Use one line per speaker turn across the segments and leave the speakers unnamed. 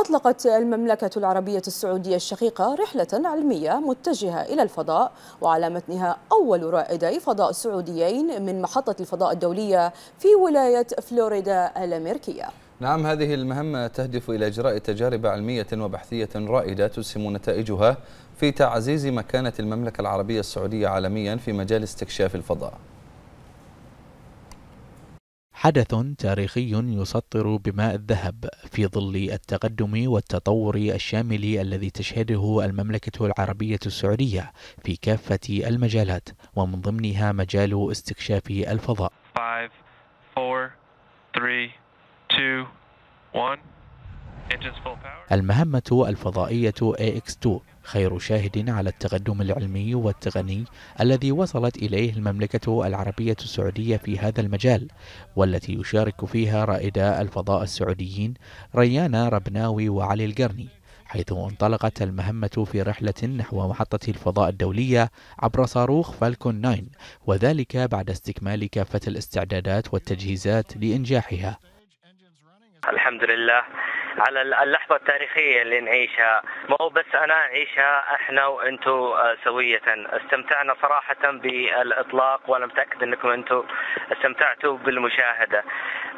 أطلقت المملكة العربية السعودية الشقيقة رحلة علمية متجهة إلى الفضاء وعلى متنها أول رائدي فضاء سعوديين من محطة الفضاء الدولية في ولاية فلوريدا الأمريكية نعم هذه المهمة تهدف إلى إجراء تجارب علمية وبحثية رائدة تسهم نتائجها في تعزيز مكانة المملكة العربية السعودية عالميا في مجال استكشاف الفضاء حدث تاريخي يسطر بماء الذهب في ظل التقدم والتطور الشامل الذي تشهده المملكة العربية السعودية في كافة المجالات ومن ضمنها مجال استكشاف الفضاء.
Five, four, three, two, one.
المهمة الفضائية AX2 خير شاهد على التقدم العلمي والتقني الذي وصلت إليه المملكة العربية السعودية في هذا المجال والتي يشارك فيها رائداء الفضاء السعوديين ريانا ربناوي وعلي القرني حيث انطلقت المهمة في رحلة نحو محطة الفضاء الدولية عبر صاروخ فالكون 9 وذلك بعد استكمال كافة الاستعدادات والتجهيزات لإنجاحها
الحمد لله على اللحظه التاريخيه اللي نعيشها مو بس انا اعيشها احنا وانتم آه، سويه استمتعنا صراحه بالاطلاق وانا متاكد انكم انتم استمتعتوا بالمشاهده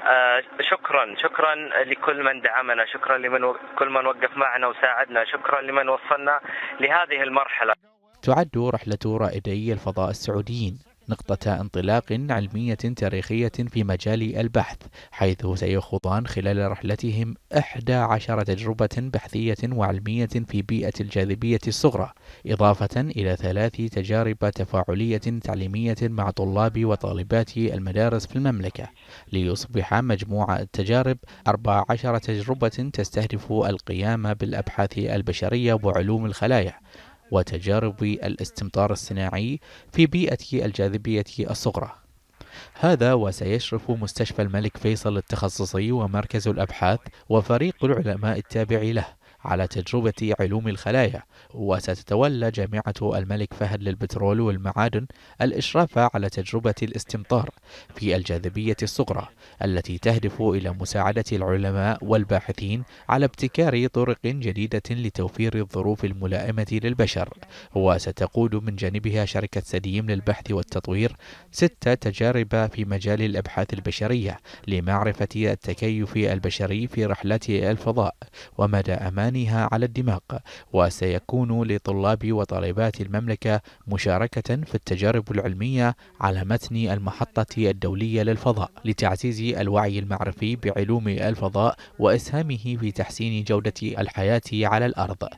آه، شكرا شكرا لكل من دعمنا شكرا لمن كل من وقف معنا وساعدنا شكرا لمن وصلنا لهذه المرحله
تعد رحله رائدي الفضاء السعوديين نقطة انطلاق علمية تاريخية في مجال البحث حيث سيخوضان خلال رحلتهم 11 تجربة بحثية وعلمية في بيئة الجاذبية الصغرى إضافة إلى ثلاث تجارب تفاعلية تعليمية مع طلاب وطالبات المدارس في المملكة ليصبح مجموع التجارب 14 تجربة تستهدف القيام بالأبحاث البشرية وعلوم الخلايا وتجارب الاستمطار الصناعي في بيئة الجاذبية الصغرى هذا وسيشرف مستشفى الملك فيصل التخصصي ومركز الأبحاث وفريق العلماء التابع له على تجربة علوم الخلايا وستتولى جامعة الملك فهد للبترول والمعادن الإشراف على تجربة الاستمطار في الجاذبية الصغرى التي تهدف إلى مساعدة العلماء والباحثين على ابتكار طرق جديدة لتوفير الظروف الملائمة للبشر وستقود من جانبها شركة سديم للبحث والتطوير ستة تجارب في مجال الأبحاث البشرية لمعرفة التكيف البشري في رحلة الفضاء ومدى أمان ثمنها على الدماغ وسيكون لطلاب وطالبات المملكة مشاركة في التجارب العلمية على متن المحطة الدولية للفضاء لتعزيز الوعي المعرفي بعلوم الفضاء وإسهامه في تحسين جودة الحياة على الأرض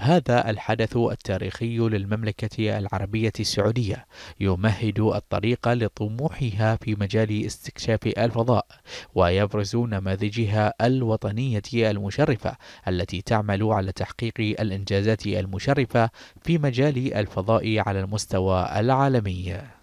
هذا الحدث التاريخي للمملكة العربية السعودية يمهد الطريق لطموحها في مجال استكشاف الفضاء ويبرز نماذجها الوطنية المشرفة التي تعمل على تحقيق الإنجازات المشرفة في مجال الفضاء على المستوى العالمي